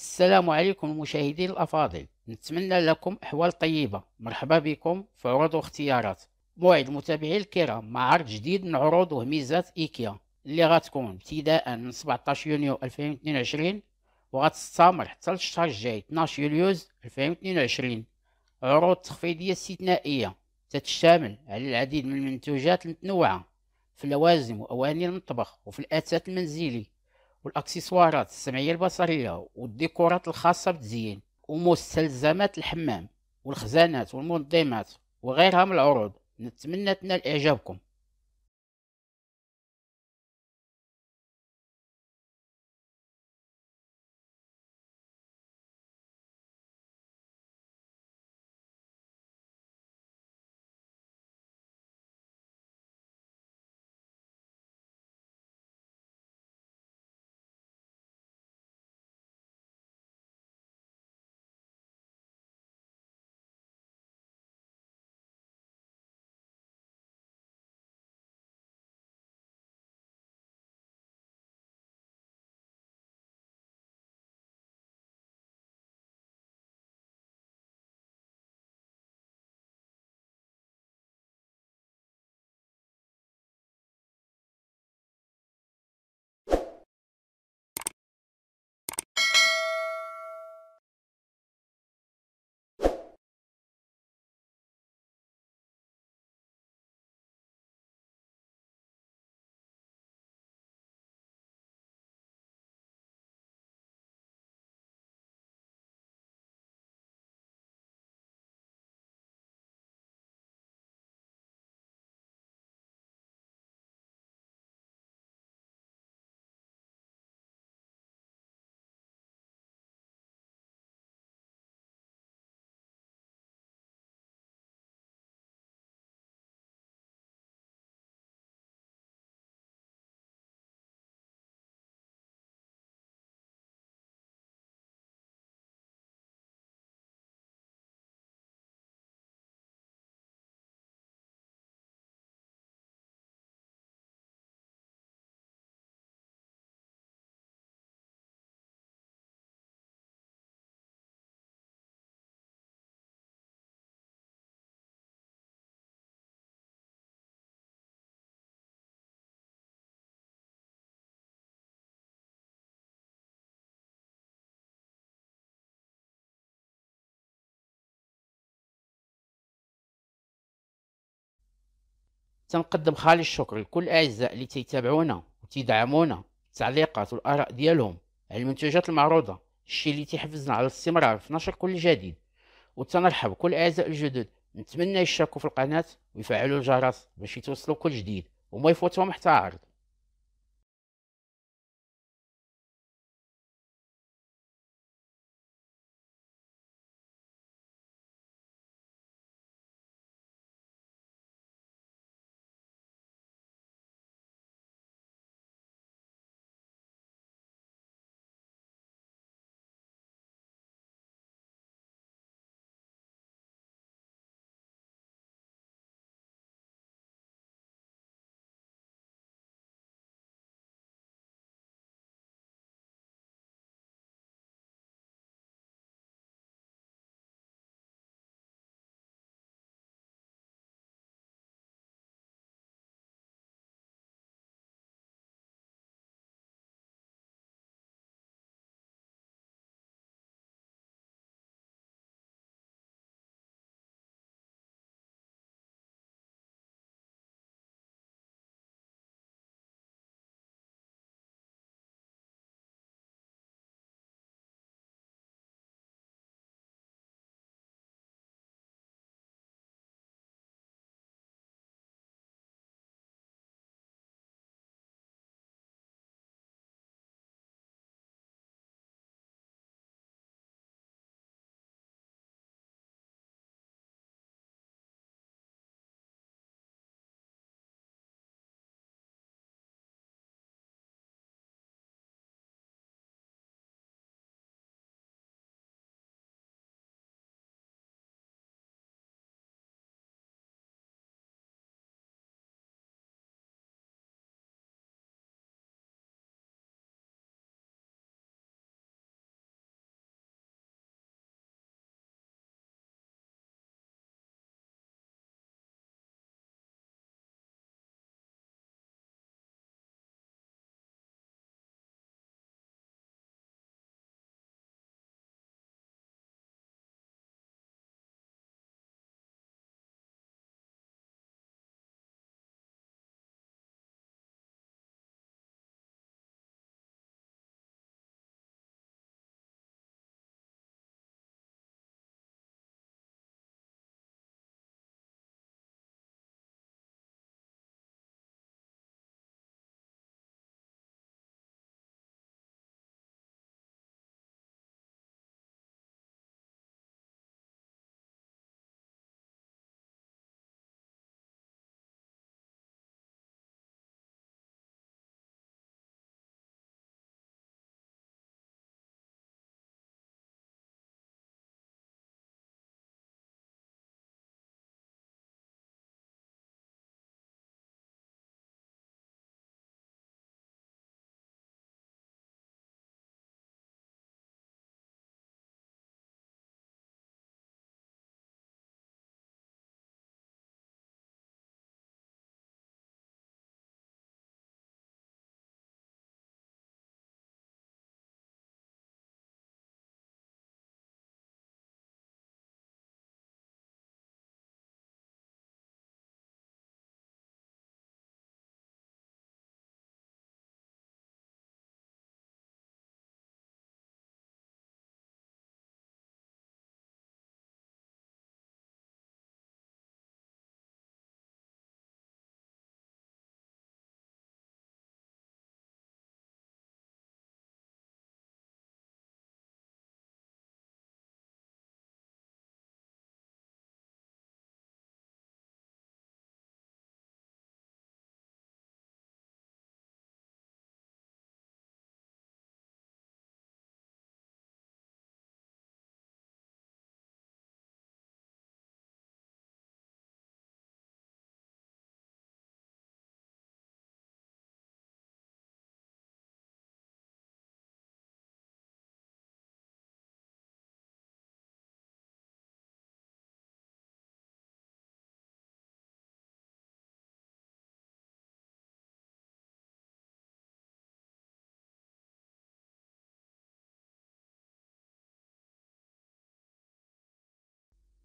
السلام عليكم المشاهدين الأفاضل نتمنى لكم أحوال طيبة مرحبا بكم في عروض واختيارات موعد متابعي الكرام مع عرض جديد من عروض وهميزات إيكيا اللي غتكون ابتداء من 17 يونيو 2022 وغتستمر حتى الشهر الجاي 12 يوليوز 2022 عروض تخفيضية استثنائية تتشامل على العديد من المنتوجات المتنوعة في اللوازم وأواني المطبخ وفي الأثاث المنزلي والاكسسوارات السمعيه البصريه والديكورات الخاصه بالتزيين ومستلزمات الحمام والخزانات والمنظمات وغيرها من العروض نتمنى تنال اعجابكم تنقدم خالي الشكر لكل الاعزاء اللي تيتابعونا وتيدعمونا التعليقات والاراء ديالهم على المنتوجات المعروضه الشيء اللي تيحفزنا على الاستمرار في نشر كل جديد وتنرحب كل الاعزاء الجدد نتمنى يشاركوا في القناه ويفعلوا الجرس باش يتوصلوا كل جديد وما يفوتهم حتى عرض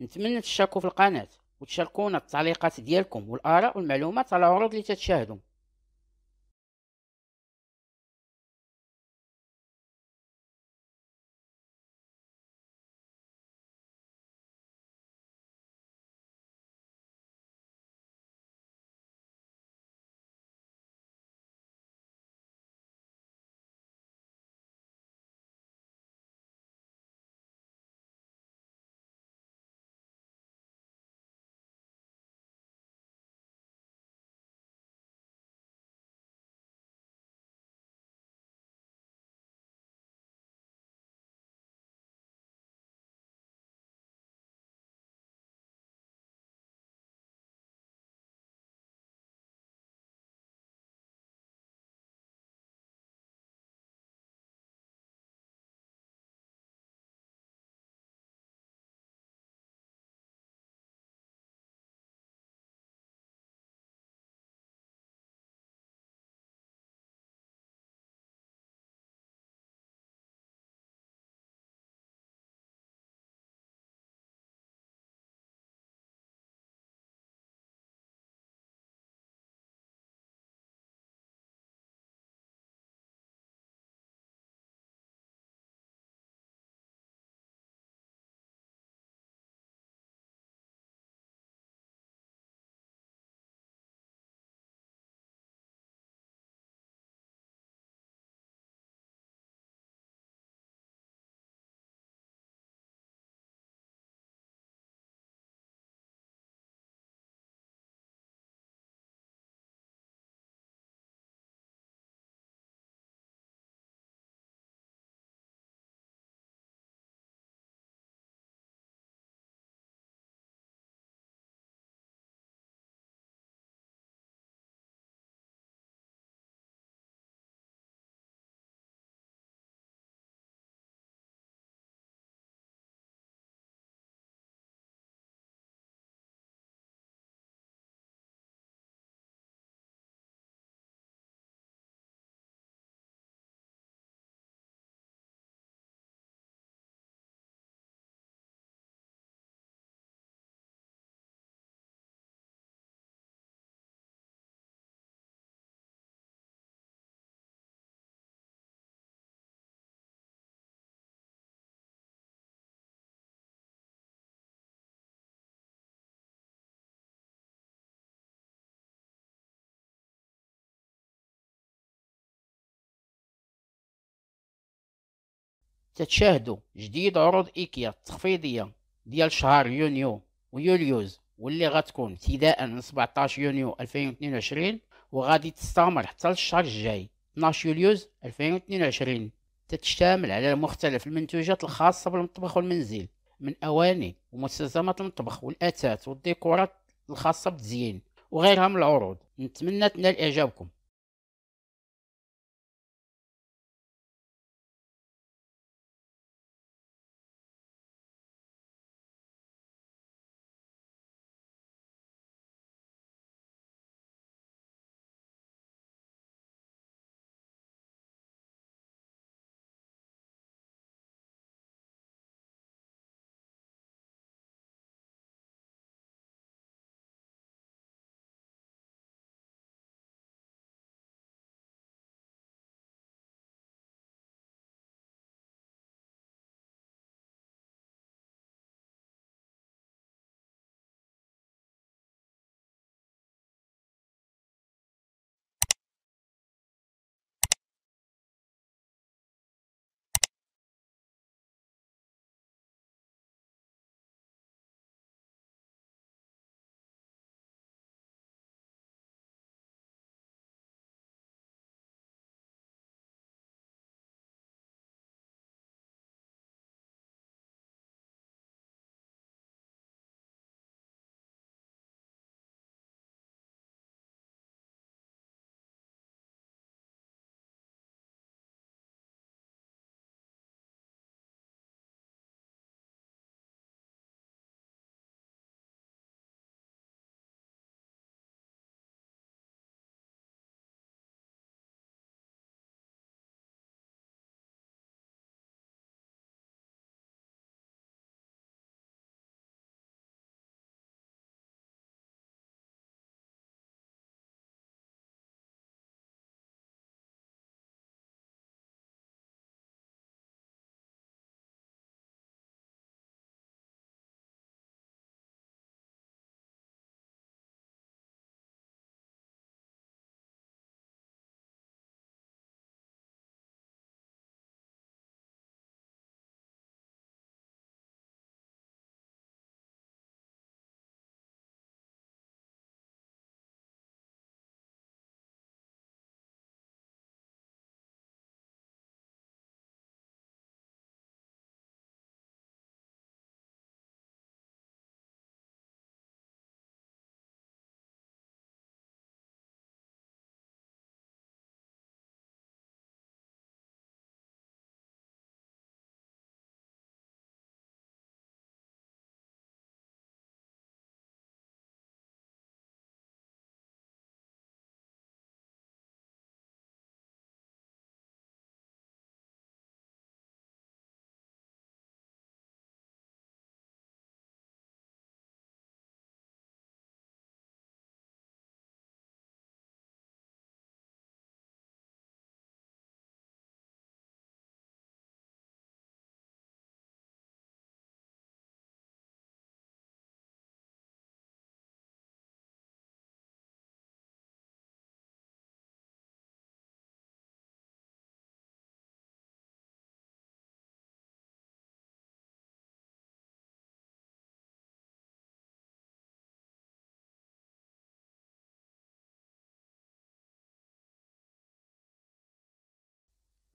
نتمنى تشتركوا في القناه وتشاركونا التعليقات ديالكم والاراء والمعلومات على العروض اللي تتشاهدوا تتشاهدوا جديد عروض ايكيا التخفيضيه ديال شهر يونيو ويوليوز واللي غتكون ابتداء من 17 يونيو 2022 وغادي تستمر حتى الشهر الجاي 12 يوليوز 2022 تتشامل على مختلف المنتوجات الخاصة بالمطبخ والمنزل من أواني ومستلزمات المطبخ والأثاث والديكورات الخاصة بالتزيين وغيرها من العروض نتمنى تنال إعجابكم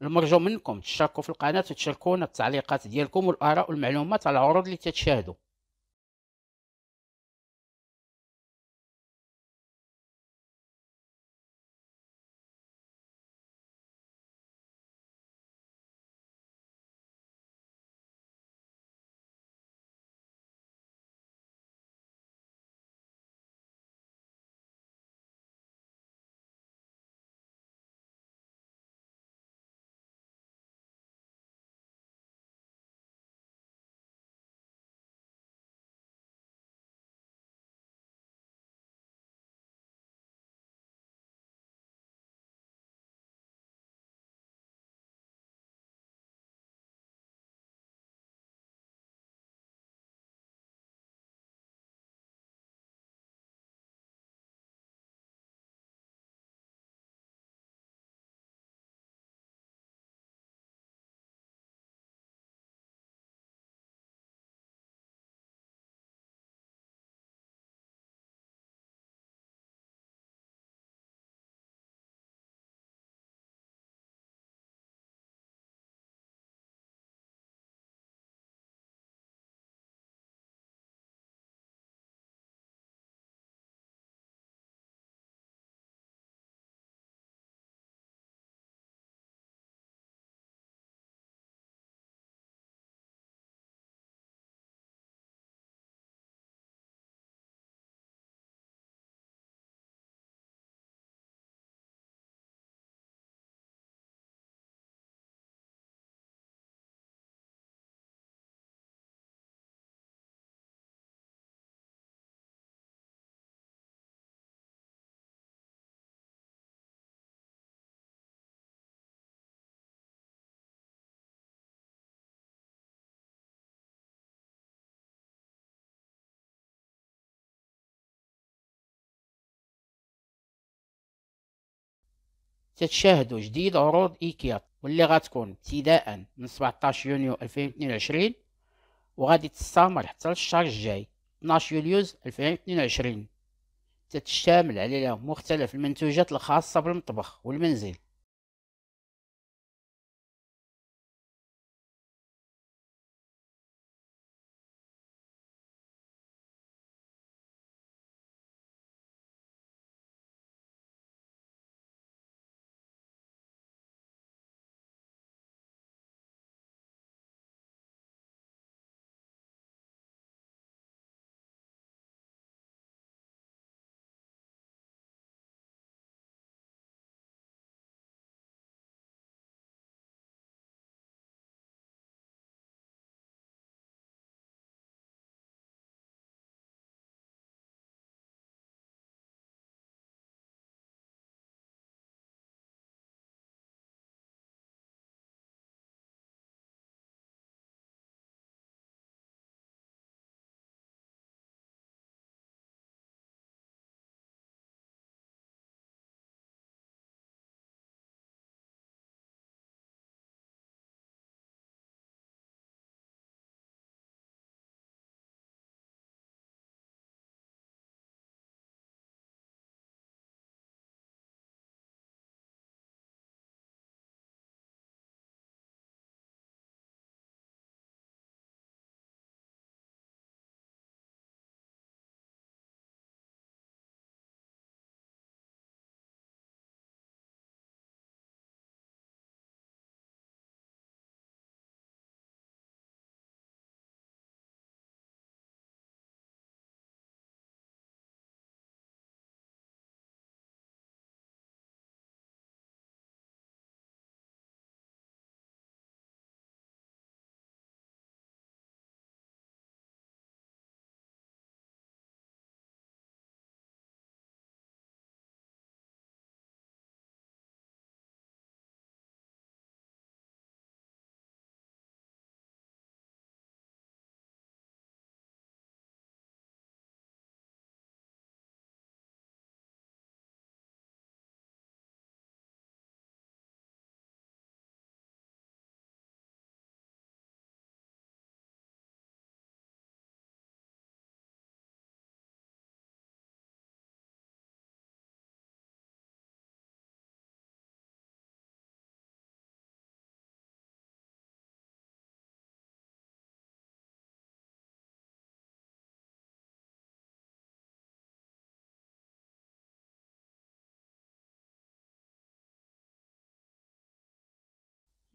المرجو منكم تشاركوا في القناه وتشاركونا التعليقات ديالكم والاراء والمعلومات على العروض اللي تتشاهدوا تتشاهدوا جديد عروض ايكيا واللي غتكون ابتداء من 17 يونيو 2022 وغادي تستمر حتى للشهر الجاي 12 يوليو 2022 تتشامل عليها مختلف المنتوجات الخاصة بالمطبخ والمنزل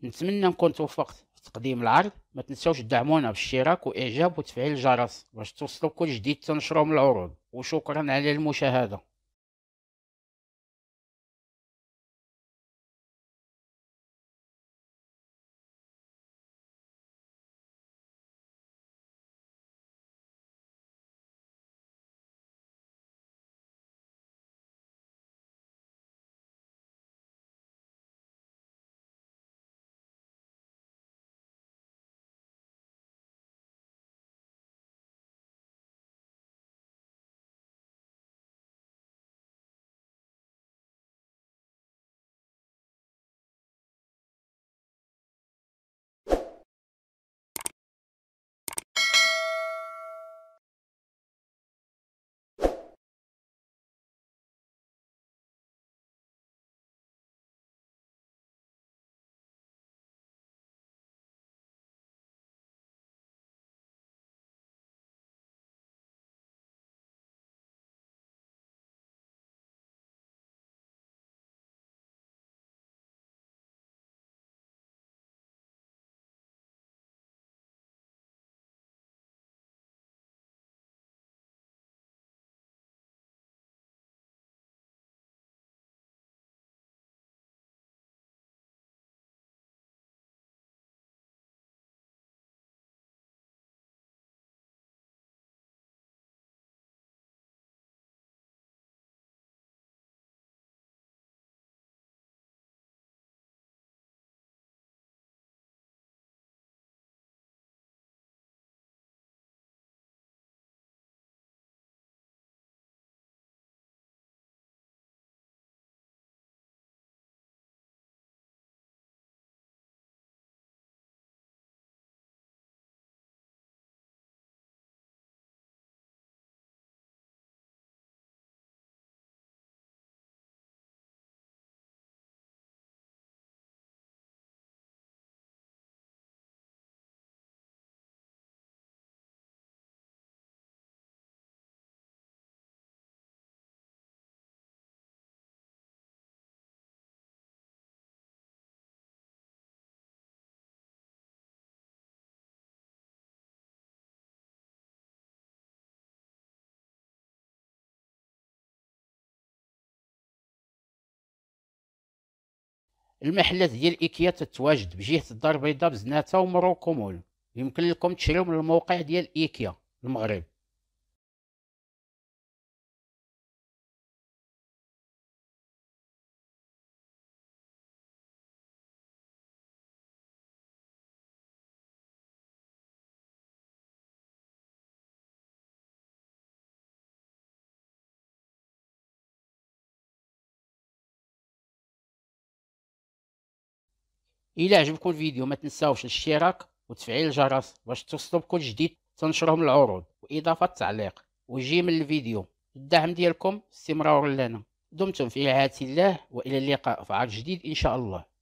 نتمنى نكون توفقت في تقديم العرض ما تنساوش تدعمونا بالاشتراك واعجاب وتفعيل الجرس باش توصلوا كل جديد تنشروا من العروض وشكرا على المشاهده المحلات ديال ايكيا تتواجد بجهه الدار البيضاء بزناته ومروكومول يمكن لكم تشريو من الموقع ديال ايكيا المغرب الى عجبكم الفيديو ما تنساوش الاشتراك وتفعيل الجرس باش توصلوا بكل جديد تنشرهم العروض واضافه التعليق وجي من الفيديو الدعم ديالكم استمرار لنا دمتم في رعايه الله والى اللقاء في عرض جديد ان شاء الله